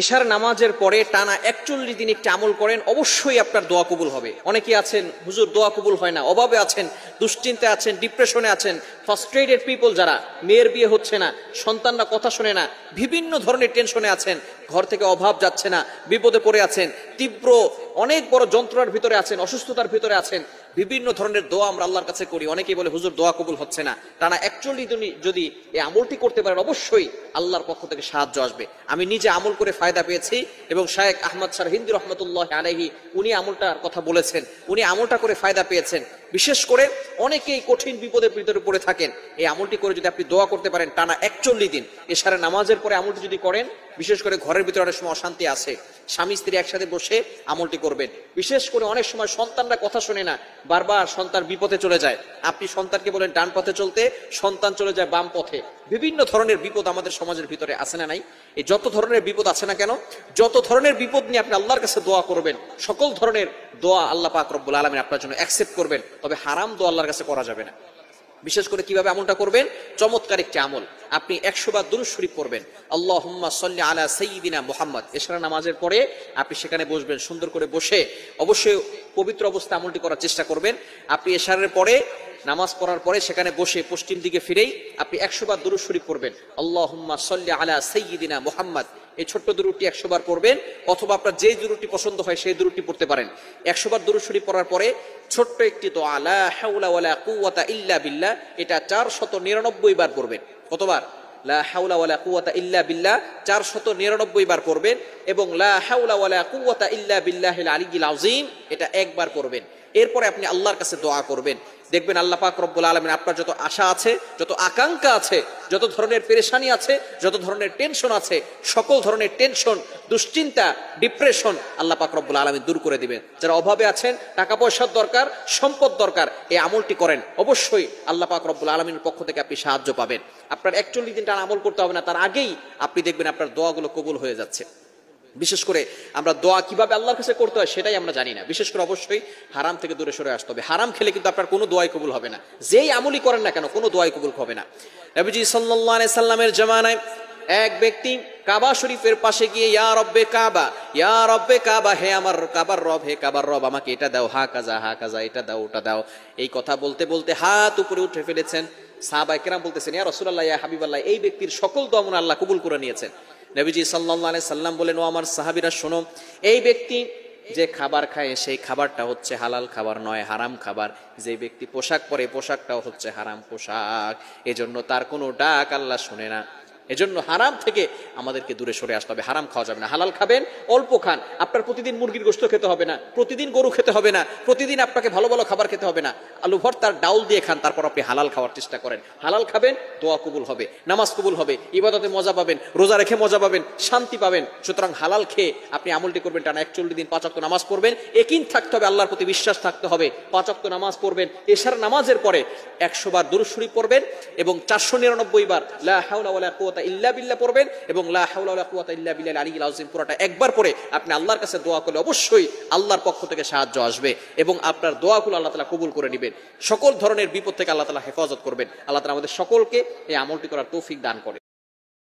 এশার নামাজের পরে টানা একচল্লিশ দিন একটি আমল করেন অবশ্যই আপনার দোয়া কবুল হবে অনেকে আছেন হুজুর দোয়া কবুল হয় না অভাবে আছেন দুশ্চিন্তায় আছেন ডিপ্রেশনে আছেন ফার্স্ট্রেটেড পিপল যারা মেয়ের বিয়ে হচ্ছে না সন্তানরা কথা শোনে না বিভিন্ন ধরনের টেনশনে আছেন ঘর থেকে অভাব যাচ্ছে না বিপদে পড়ে আছেন তীব্র অনেক বড় যন্ত্রণার ভিতরে আছেন অসুস্থতার ভিতরে আছেন বিভিন্ন ধরনের দোয়া আমরা আল্লাহর কাছে করি অনেকেই বলে হুজুর দোয়া কবুল হচ্ছে না টানা অ্যাকচুয়ালি তুমি যদি এই আমলটি করতে পারেন অবশ্যই আল্লাহর পক্ষ থেকে সাহায্য আসবে আমি নিজে আমল করে ফায়দা পেয়েছি এবং শায়েক আহমদ সার হিন্দু রহমতুল্লাহ আলহি উনি আমলটার কথা বলেছেন উনি আমলটা করে ফায়দা পেয়েছেন বিশেষ করে অনেকেই কঠিন বিপদের ভিতরে পড়ে থাকেন এই আমলটি করে যদি আপনি দোয়া করতে পারেন টানা একচল্লিশ দিন সারা নামাজের পরে আমলটি যদি করেন বিশেষ করে ঘরের ভিতরে অনেক সময় অশান্তি আছে স্বামী স্ত্রী একসাথে বসে আমলটি করবেন বিশেষ করে অনেক সময় সন্তানরা কথা শোনে না বারবার সন্তান বিপথে চলে যায় আপনি সন্তানকে বলেন ডান পথে চলতে সন্তান চলে যায় বাম পথে বিভিন্ন ধরনের বিপদ আমাদের সমাজের ভিতরে আসে না নাই এই যত ধরনের বিপদ আছে না কেন যত ধরনের বিপদ নিয়ে আপনি আল্লাহর কাছে দোয়া করবেন সকল ধরনের দোয়া আল্লাহ পাক আলমিন আপনার জন্য অ্যাকসেপ্ট করবেন তবে হারাম দোয়া আল্লাহর কাছে করা যাবে না বিশেষ করে কিভাবে আমলটা করবেন চমৎকার একটি আমল আপনি একশো বার দুরুজ শরীফ পড়বেন আল্লাহ সাল্লি আলা সঈদিনা মোহাম্মদ এশারা নামাজের পরে আপনি সেখানে বসবেন সুন্দর করে বসে অবশ্যই পবিত্র অবস্থা আমলটি করার চেষ্টা করবেন আপনি এশারের পরে নামাজ পড়ার পরে সেখানে বসে পশ্চিম দিকে ফিরেই আপনি একশো বার দুরুস শরীফ পড়বেন আল্লাহ সাল্লি আলা সঈদিনা মোহাম্মদ এই ছোট্ট দুরুটি একশোবার পড়বেন অথবা আপনার যেই দুরুটি পছন্দ হয় সেই দুরুটি পড়তে পারেন একশোবার বার দুরুশরী পড়ার পরে ছোট্ট একটি তো আলা কুয়াতা ইল্লা বিল্লা এটা চার শত নিরানব্বই বার পড়বেন কতবার লা ইল্লা নিরানব্বই বার পড়বেন এবং লা কুয়াতা ইল্লা এটা একবার পড়বেন এরপরে আপনি আল্লাহর কাছে দোয়া করবেন দেখবেন আল্লাহ পাক রব্বুল আলমিন আপনার যত আশা আছে যত আকাঙ্ক্ষা আছে যত ধরনের পেরেশানি আছে যত ধরনের টেনশন আছে সকল ধরনের টেনশন দুশ্চিন্তা ডিপ্রেশন আল্লাহ পাক রব্বুল আলমী দূর করে দিবেন যারা অভাবে আছেন টাকা পয়সার দরকার সম্পদ দরকার এই আমলটি করেন অবশ্যই আল্লাহ পাক রব্বুল আলমীর পক্ষ থেকে আপনি সাহায্য পাবেন আপনার একচল্লিশ দিন টানা আমল করতে হবে না তার আগেই আপনি দেখবেন আপনার দোয়াগুলো কবুল হয়ে যাচ্ছে বিশেষ করে আমরা দোয়া কিভাবে আল্লাহর কাছে করতে হয় সেটাই আমরা জানি না বিশেষ করে অবশ্যই হারাম থেকে দূরে সরে আসতে হবে হারাম খেলে কিন্তু আপনার কোনো দোয়াই কবুল হবে না যেই আমলি করেন না কেন কোনো দোয়াই কবুল হবে না নবীজি সাল্লাহ সাল্লামের জামানায় এক ব্যক্তি কাবা শরীফের পাশে গিয়ে ইয়া রব্বে কাবা ইয়া রব্বে কাবা হে আমার কাবার রব হে কাবার রব আমাকে এটা দাও হা কাজা হা কাজা এটা দাও ওটা দাও এই কথা বলতে বলতে হাত উপরে উঠে ফেলেছেন সাহাবাই কেরাম বলতেছেন ইয়া রসুল্লাহ ইয়া হাবিবাল্লাহ এই ব্যক্তির সকল দমন আল্লাহ কবুল করে নিয়েছেন নবীজি সাল্লাহ আলাই সাল্লাম বলেন ও আমার সাহাবিরা শোনো এই ব্যক্তি যে খাবার খায় সেই খাবারটা হচ্ছে হালাল খাবার নয় হারাম খাবার যে ব্যক্তি পোশাক পরে পোশাকটাও হচ্ছে হারাম পোশাক এজন্য তার কোনো ডাক আল্লাহ শুনে না এজন্য হারাম থেকে আমাদেরকে দূরে সরে আসতে হবে হারাম খাওয়া যাবে না হালাল খাবেন অল্প খান আপনার প্রতিদিন মুরগির গোস্ত খেতে হবে না প্রতিদিন গরু খেতে হবে না প্রতিদিন আপনাকে ভালো ভালো খাবার খেতে হবে না আলু ভর্তার ডাউল দিয়ে খান তারপর আপনি হালাল খাওয়ার চেষ্টা করেন হালাল খাবেন দোয়া কবুল হবে নামাজ কবুল হবে ইবাদতে মজা পাবেন রোজা রেখে মজা পাবেন শান্তি পাবেন সুতরাং হালাল খেয়ে আপনি আমলটি করবেন টানা একচল্লিশ দিন পাঁচাক্ত নামাজ পড়বেন একিন থাকতে হবে আল্লাহর প্রতি বিশ্বাস থাকতে হবে পাঁচাক্ত নামাজ পড়বেন এছাড়া নামাজের পরে একশো বার দুরুশ্বরী পড়বেন এবং চারশো নিরানব্বই বার লাহাউলা কুয়াতা ইল্লা বিল্লা পড়বেন এবং লা হাওলা ইল্লা বিল্লাহ আলী আউজিম পুরাটা একবার পরে আপনি আল্লাহর কাছে দোয়া করলে অবশ্যই আল্লাহর পক্ষ থেকে সাহায্য আসবে এবং আপনার দোয়াগুলো আল্লাহ তালা কবুল করে নেবেন সকল ধরনের বিপদ থেকে আল্লাহ তালা হেফাজত করবেন আল্লাহ তালা আমাদের সকলকে এই আমলটি করার তৌফিক দান করে